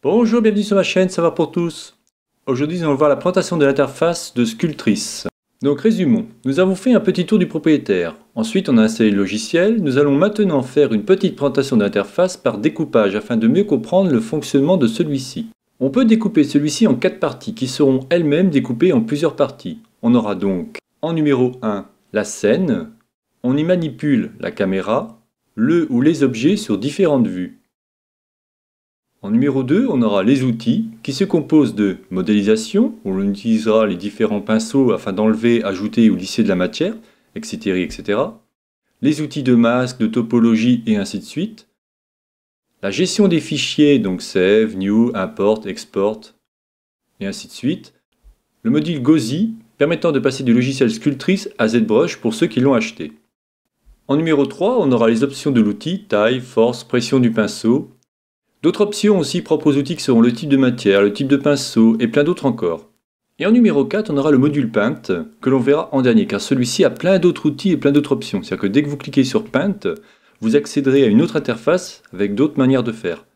Bonjour, bienvenue sur ma chaîne, ça va pour tous Aujourd'hui, nous allons voir la présentation de l'interface de Sculptris. Donc résumons, nous avons fait un petit tour du propriétaire. Ensuite, on a installé le logiciel. Nous allons maintenant faire une petite présentation d'interface par découpage afin de mieux comprendre le fonctionnement de celui-ci. On peut découper celui-ci en quatre parties qui seront elles-mêmes découpées en plusieurs parties. On aura donc en numéro 1 la scène, on y manipule la caméra, le ou les objets sur différentes vues. En numéro 2, on aura les outils qui se composent de modélisation, où l'on utilisera les différents pinceaux afin d'enlever, ajouter ou lisser de la matière, etc., etc. Les outils de masque, de topologie et ainsi de suite. La gestion des fichiers, donc save, new, import, export, et ainsi de suite. Le module Gozi permettant de passer du logiciel Sculptrice à ZBrush pour ceux qui l'ont acheté. En numéro 3, on aura les options de l'outil, taille, force, pression du pinceau, D'autres options aussi propres aux outils qui seront le type de matière, le type de pinceau et plein d'autres encore. Et en numéro 4, on aura le module Paint que l'on verra en dernier car celui-ci a plein d'autres outils et plein d'autres options. C'est-à-dire que dès que vous cliquez sur Paint, vous accéderez à une autre interface avec d'autres manières de faire.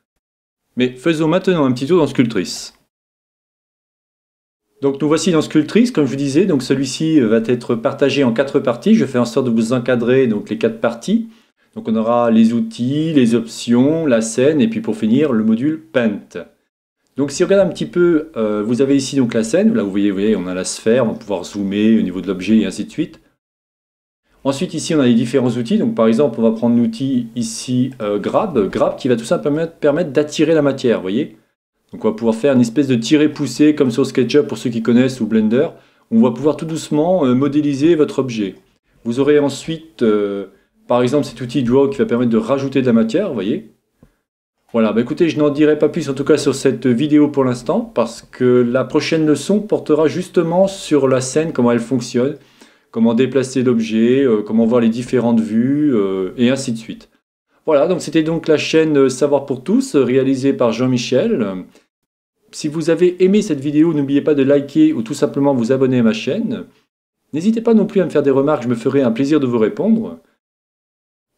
Mais faisons maintenant un petit tour dans Sculptrice. Donc nous voici dans Sculptrice, comme je vous disais, donc celui-ci va être partagé en quatre parties. Je fais en sorte de vous encadrer donc les quatre parties. Donc on aura les outils, les options, la scène et puis pour finir le module Paint. Donc si on regarde un petit peu, euh, vous avez ici donc la scène, là vous voyez, vous voyez, on a la sphère, on va pouvoir zoomer au niveau de l'objet et ainsi de suite. Ensuite ici on a les différents outils, donc par exemple on va prendre l'outil ici euh, Grab, Grab qui va tout simplement permettre d'attirer la matière, vous voyez. Donc on va pouvoir faire une espèce de tirer pousser comme sur SketchUp pour ceux qui connaissent ou Blender. On va pouvoir tout doucement euh, modéliser votre objet. Vous aurez ensuite par exemple, cet outil Draw qui va permettre de rajouter de la matière, vous voyez. Voilà, bah écoutez, je n'en dirai pas plus en tout cas sur cette vidéo pour l'instant, parce que la prochaine leçon portera justement sur la scène, comment elle fonctionne, comment déplacer l'objet, euh, comment voir les différentes vues, euh, et ainsi de suite. Voilà, donc c'était donc la chaîne euh, Savoir pour tous, réalisée par Jean-Michel. Si vous avez aimé cette vidéo, n'oubliez pas de liker ou tout simplement vous abonner à ma chaîne. N'hésitez pas non plus à me faire des remarques, je me ferai un plaisir de vous répondre.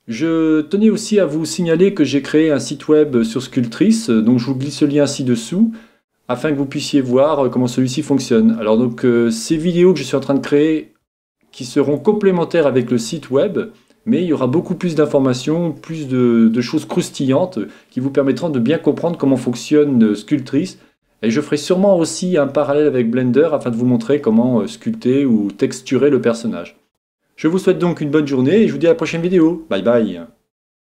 Je tenais aussi à vous signaler que j'ai créé un site web sur Sculptrice, donc je vous glisse le lien ci-dessous afin que vous puissiez voir comment celui-ci fonctionne. Alors donc euh, ces vidéos que je suis en train de créer qui seront complémentaires avec le site web, mais il y aura beaucoup plus d'informations, plus de, choses croustillantes qui vous permettront de bien comprendre comment fonctionne euh, Sculptrice. Et je ferai sûrement aussi un parallèle avec Blender afin de vous montrer comment euh, sculpter ou texturer le personnage. Je vous souhaite donc une bonne journée et je vous dis à la prochaine vidéo. Bye bye